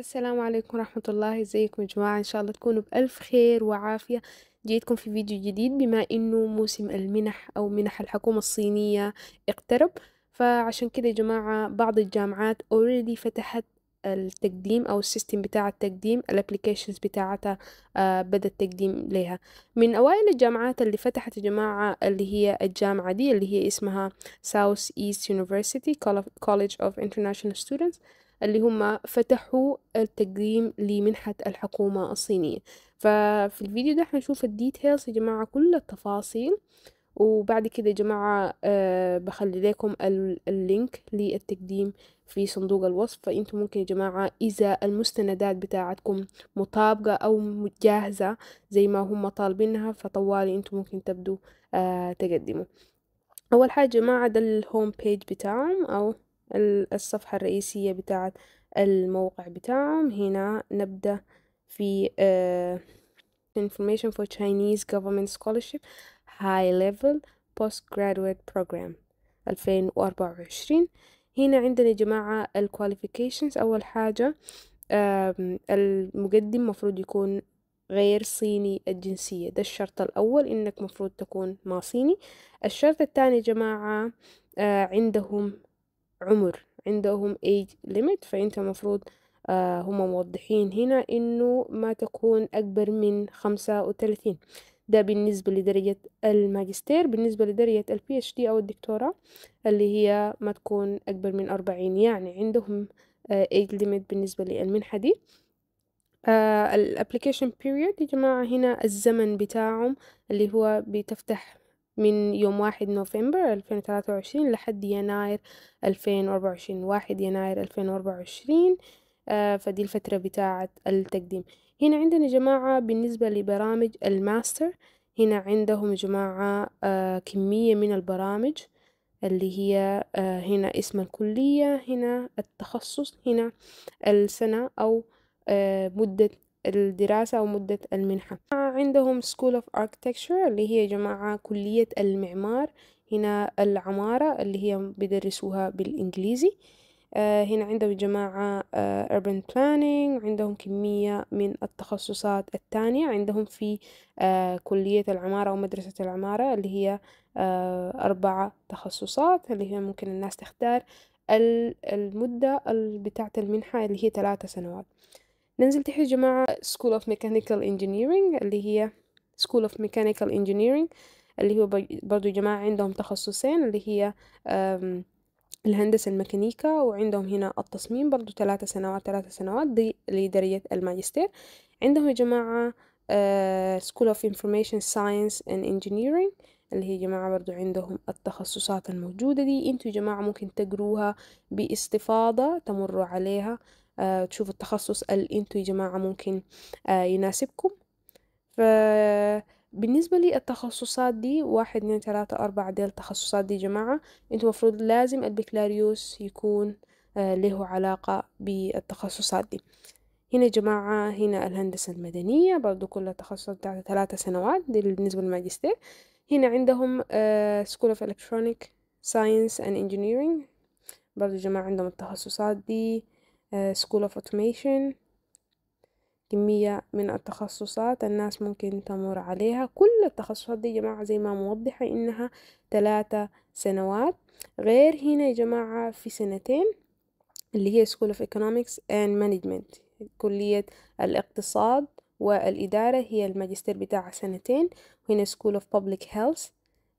السلام عليكم ورحمة الله ازيكم يا جماعة ان شاء الله تكونوا بألف خير وعافية جيتكم في فيديو جديد بما انه موسم المنح او منح الحكومة الصينية اقترب فعشان كده يا جماعة بعض الجامعات اوريدي فتحت التقديم او السيستم بتاع التقديم الابليكيشنز بتاعتها آه بدا التقديم لها من اوائل الجامعات اللي فتحت جماعه اللي هي الجامعه دي اللي هي اسمها ساوث ايست يونيفرسيتي كولج اوف انترناشونال ستودنتس اللي هم فتحوا التقديم لمنحة الحكومة الصينية ففي الفيديو ده حنشوف الديتيلز يا جماعة كل التفاصيل وبعد كده يا جماعة آه، بخلي لكم اللينك للتقديم في صندوق الوصف فانتم ممكن يا جماعة اذا المستندات بتاعتكم مطابقة او جاهزة زي ما هم طالبينها فطوالي انتم ممكن تبدو آه، تقدموا اول حاجة جماعة ده الهوم بيج بتاعهم او الصفحة الرئيسية بتاعة الموقع بتاعهم هنا نبدأ في آه، information for Chinese government scholarship high level postgraduate program 2024 هنا عندنا يا جماعة الكواليفيكيشنز أول حاجة المقدم مفروض يكون غير صيني الجنسية ده الشرط الأول إنك مفروض تكون ما صيني الشرط الثاني يا جماعة آه، عندهم عمر عندهم age limit فأنت مفروض آه هم موضحين هنا إنه ما تكون أكبر من خمسة وثلاثين ده بالنسبة لدرجة الماجستير بالنسبة لدرجة البي اتش دي أو الدكتوراه اللي هي ما تكون أكبر من أربعين يعني عندهم ايج آه، ليميت بالنسبة للمنحة دي آه، الابليكيشن بيريود يا جماعة هنا الزمن بتاعهم اللي هو بتفتح من يوم واحد نوفمبر 2023 لحد يناير 2024 واحد يناير 2024 آه، فدي الفترة بتاعة التقديم هنا عندنا جماعة بالنسبة لبرامج الماستر هنا عندهم جماعة آه، كمية من البرامج اللي هي آه، هنا اسم الكلية هنا التخصص هنا السنة أو مدة الدراسة أو مدة المنحة عندهم School of Architecture اللي هي جماعة كلية المعمار هنا العمارة اللي هي بيدرسوها بالإنجليزي آه، هنا عندهم جماعة آه، urban planning عندهم كمية من التخصصات التانية عندهم في آه، كلية العمارة أو مدرسة العمارة اللي هي أربعة تخصصات اللي هي ممكن الناس تختار المدة بتاعة المنحة اللي هي ثلاثة سنوات ننزل تحت جماعة School of Mechanical Engineering اللي هي School of Mechanical Engineering اللي هو برضو جماعة عندهم تخصصين اللي هي الهندسة الميكانيكا وعندهم هنا التصميم برضو ثلاثة سنوات ثلاثة سنوات دي لدرجة الماجستير عندهم يا جماعة آه، School of Information Science and Engineering اللي هي جماعة برضو عندهم التخصصات الموجودة دي انتوا يا جماعة ممكن تقروها باستفاضة تمروا عليها آه، تشوفوا التخصص اللي انتوا يا جماعة ممكن آه، يناسبكم ف بالنسبة لي التخصصات دي واحد اثنين ثلاثة أربعة ديال التخصصات دي جماعة انتوا مفروض لازم البكالوريوس يكون آه، له علاقة بالتخصصات دي هنا جماعة هنا الهندسة المدنية برضو كل التخصصات بتاعت ثلاثة سنوات دي بالنسبة للماجستير هنا عندهم سكول اوف الكترونيك ساينس اند انجينيرينج برضو جماعة عندهم التخصصات دي سكول اوف اوتوميشن كمية من التخصصات الناس ممكن تمر عليها كل التخصصات دي يا جماعة زي ما موضحة إنها ثلاثة سنوات غير هنا يا جماعة في سنتين اللي هي School of Economics and Management كلية الاقتصاد والإدارة هي الماجستير بتاعها سنتين وهنا School of Public Health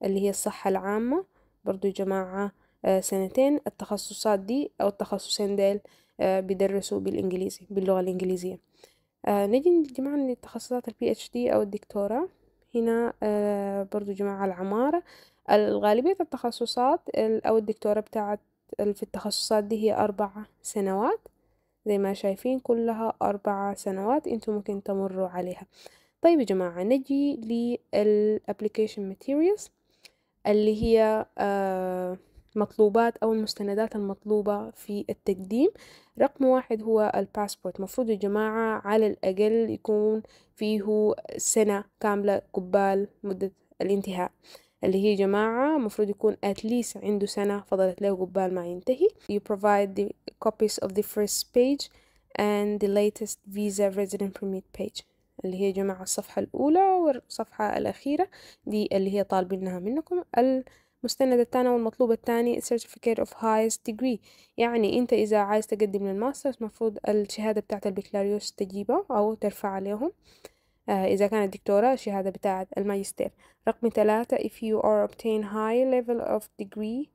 اللي هي الصحة العامة برضو يا جماعة آه، سنتين التخصصات دي أو التخصصين ديل بيدرسوا بالإنجليزي باللغة الإنجليزية آه نجي جماعة التخصصات البي اتش دي أو الدكتوراه هنا آه، برضو جماعة العمارة الغالبية التخصصات أو الدكتورة بتاعت في التخصصات دي هي أربع سنوات زي ما شايفين كلها أربع سنوات انتم ممكن تمروا عليها طيب يا جماعة نجي للابليكيشن ماتيريالز اللي هي آه المطلوبات أو المستندات المطلوبة في التقديم رقم واحد هو الباسبورت مفروض يا جماعة على الأقل يكون فيه سنة كاملة قبال مدة الانتهاء اللي هي جماعة مفروض يكون at least عنده سنة فضلت له قبال ما ينتهي you provide the copies of the first page and the latest visa resident permit page اللي هي جماعة الصفحة الأولى والصفحة الأخيرة دي اللي هي طالبينها منكم ال المستند الثاني والمطلوب الثاني certificate of highest degree يعني انت اذا عايز تقدم للماسترز مفروض الشهادة بتاعت البكالوريوس تجيبها او ترفع عليهم آه، إذا كانت دكتورة الشهادة بتاعت الماجستير رقم ثلاثة if you are obtain high level of degree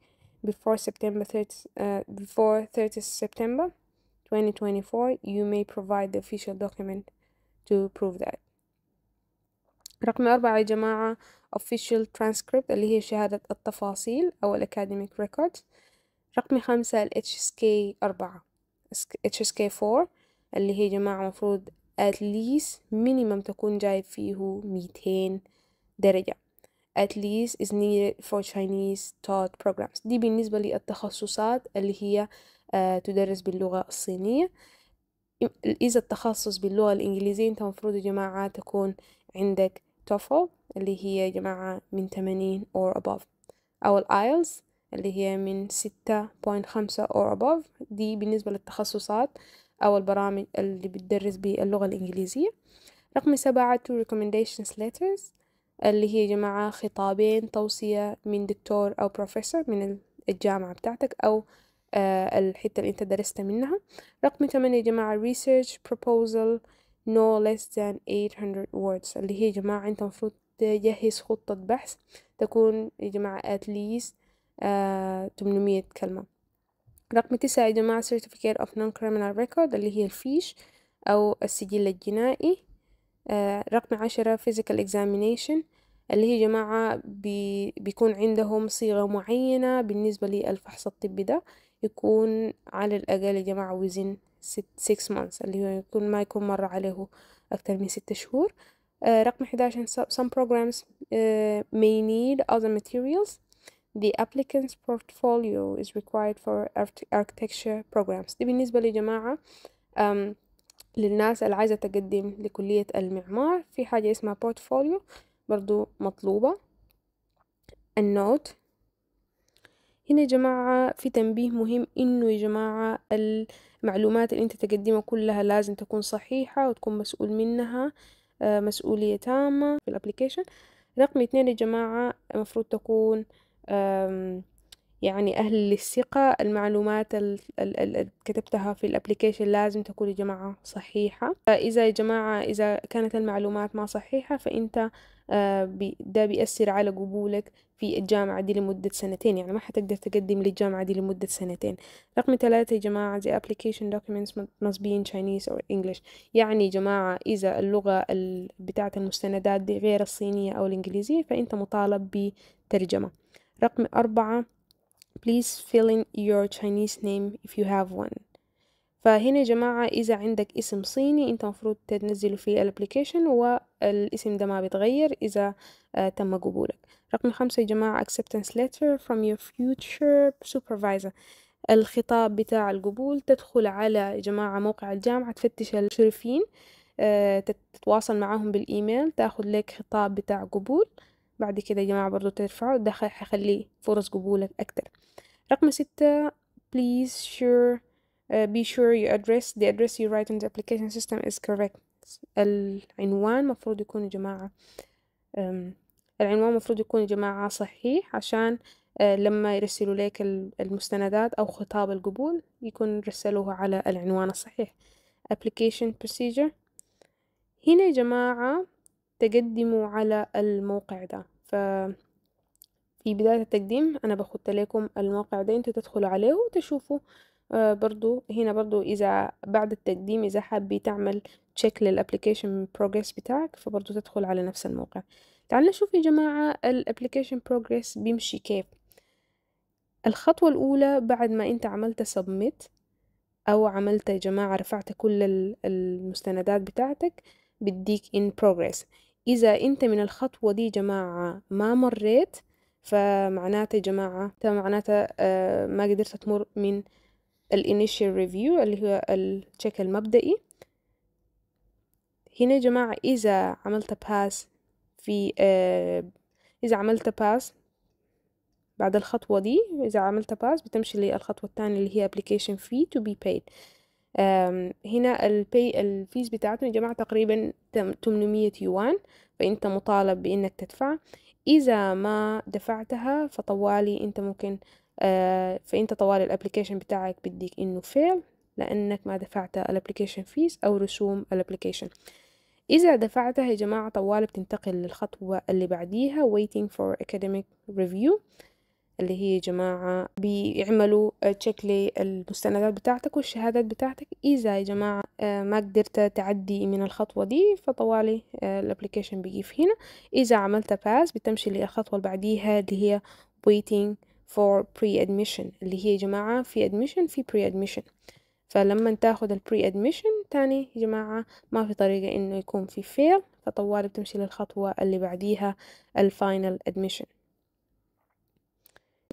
before September 30, uh, آه، before 30 September 2024 you may provide the official document to prove that رقم أربعة يا جماعة official transcript اللي هي شهادة التفاصيل أو academic records رقم خمسة ال HSK أربعة HSK 4 اللي هي جماعة مفروض at least minimum تكون جايب فيه 200 درجة at least is needed for Chinese taught programs دي بالنسبة للتخصصات اللي هي آه، تدرس باللغة الصينية إذا التخصص باللغة الإنجليزية أنت مفروض يا جماعة تكون عندك توفل اللي هي يا جماعة من 80 or above أو الآيلز اللي هي من 6.5 or above دي بالنسبة للتخصصات أو البرامج اللي بتدرس باللغة الإنجليزية رقم سبعة two recommendations letters اللي هي يا جماعة خطابين توصية من دكتور أو بروفيسور من الجامعة بتاعتك أو آه، الحتة اللي أنت درست منها رقم ثمانية يا جماعة research proposal no less than 800 words اللي هي يا جماعة انت مفروض تجهز خطة بحث تكون يا جماعة at least uh, آه، 800 كلمة رقم تسعة يا جماعة certificate of non-criminal record اللي هي الفيش أو السجل الجنائي uh, رقم عشرة physical examination اللي هي جماعة بي بيكون عندهم صيغة معينة بالنسبة للفحص الطبي ده يكون على الأقل يا جماعة وزن 6 months اللي هو يكون ما يكون مر عليه أكثر من ستة شهور آه، رقم 11 some programs آه، may need other materials the applicant's portfolio is required for architecture programs دي بالنسبة لجماعة للناس اللي عايزة تقدم لكلية المعمار في حاجة اسمها portfolio برضو مطلوبة النوت هنا يا جماعة في تنبيه مهم انه يا جماعة المعلومات اللي انت تقدمها كلها لازم تكون صحيحة وتكون مسؤول منها آه، مسؤولية تامة في الابليكيشن رقم اثنين يا جماعة المفروض تكون يعني أهل الثقة المعلومات اللي كتبتها في الابليكيشن لازم تكون يا جماعة صحيحة فإذا يا جماعة إذا كانت المعلومات ما صحيحة فأنت آه، ده بيأثر على قبولك في الجامعة دي لمدة سنتين يعني ما حتقدر تقدم للجامعة دي لمدة سنتين رقم ثلاثة يا جماعة the application documents must be in Chinese or English يعني يا جماعة إذا اللغة بتاعة المستندات دي غير الصينية أو الإنجليزية فأنت مطالب بترجمة رقم أربعة please fill in your Chinese name if you have one فهنا يا جماعة إذا عندك اسم صيني أنت مفروض تنزله في الابليكيشن والاسم ده ما بيتغير إذا آه، تم قبولك رقم خمسة يا جماعة acceptance letter from your future supervisor الخطاب بتاع القبول تدخل على يا جماعة موقع الجامعة تفتش الشرفين آه، تتواصل معاهم بالإيميل تاخد لك خطاب بتاع قبول بعد كده يا جماعة برضو ترفعه ده هيخلي فرص قبولك أكتر رقم ستة please sure uh, be sure your address the address you write in the application system is correct العنوان مفروض يكون يا جماعة um, العنوان مفروض يكون يا جماعة صحيح عشان uh, لما يرسلوا لك المستندات أو خطاب القبول يكون رسلوها على العنوان الصحيح application procedure هنا يا جماعة تقدموا على الموقع ده ف في بداية التقديم أنا بخط لكم الموقع ده انتوا تدخلوا عليه وتشوفوا آه برضو هنا برضو إذا بعد التقديم إذا حابي تعمل تشيك للابليكيشن بروجريس بتاعك فبرضو تدخل على نفس الموقع تعالوا نشوف يا جماعة الابليكيشن بروجريس بيمشي كيف الخطوة الأولى بعد ما أنت عملت سبميت أو عملت يا جماعة رفعت كل المستندات بتاعتك بديك in progress إذا أنت من الخطوة دي جماعة ما مريت فمعناته يا جماعة معناته آه، ما قدرت تمر من الانيشال ريفيو اللي هو التشيك المبدئي هنا يا جماعة إذا عملت باس في آه، إذا عملت باس بعد الخطوة دي إذا عملت باس بتمشي للخطوة الثانية اللي هي application fee to be paid هنا البي الفيز بتاعتهم يا جماعة تقريبا 800 يوان فأنت مطالب بأنك تدفع إذا ما دفعتها فطوالي أنت ممكن آه، فأنت طوالي الابليكيشن بتاعك بديك إنه فيل لأنك ما دفعت الابليكيشن فيز أو رسوم الابليكيشن إذا دفعتها يا جماعة طوالي بتنتقل للخطوة اللي بعديها waiting for academic review اللي هي يا جماعة بيعملوا تشيك آه، للمستندات بتاعتك والشهادات بتاعتك إذا يا جماعة آه، ما قدرت تعدي من الخطوة دي فطوالي آه، الابليكيشن بيقف هنا إذا عملت باس بتمشي للخطوة اللي بعديها اللي هي waiting for pre-admission اللي هي يا جماعة في admission في pre-admission فلما تاخد البري ادميشن تاني يا جماعة ما في طريقة انه يكون في فيل فطوال بتمشي للخطوة اللي بعديها الفاينل ادميشن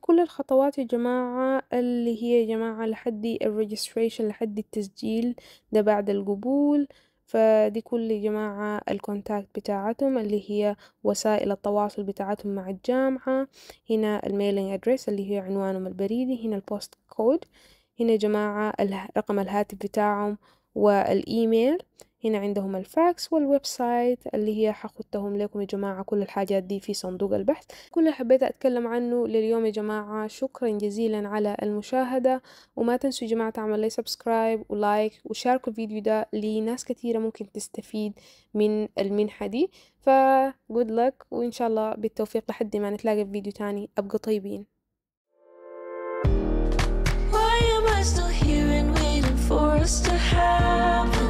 كل الخطوات يا جماعة اللي هي يا جماعة لحد الريجستريشن لحد التسجيل ده بعد القبول فدي كل يا جماعة الكونتاكت بتاعتهم اللي هي وسائل التواصل بتاعتهم مع الجامعة هنا الميلينج ادريس اللي هي عنوانهم البريدي هنا البوست كود هنا يا جماعة رقم الهاتف بتاعهم والإيميل هنا عندهم الفاكس والويب سايت اللي هي حخدتهم لكم يا جماعة كل الحاجات دي في صندوق البحث كل اللي حبيت أتكلم عنه لليوم يا جماعة شكرا جزيلا على المشاهدة وما تنسوا يا جماعة تعملوا لي سبسكرايب ولايك وشاركوا الفيديو ده لناس كثيرة ممكن تستفيد من المنحة دي فا جود لك وإن شاء الله بالتوفيق لحد ما نتلاقى في فيديو تاني أبقوا طيبين Why am I still here and waiting for us to happen?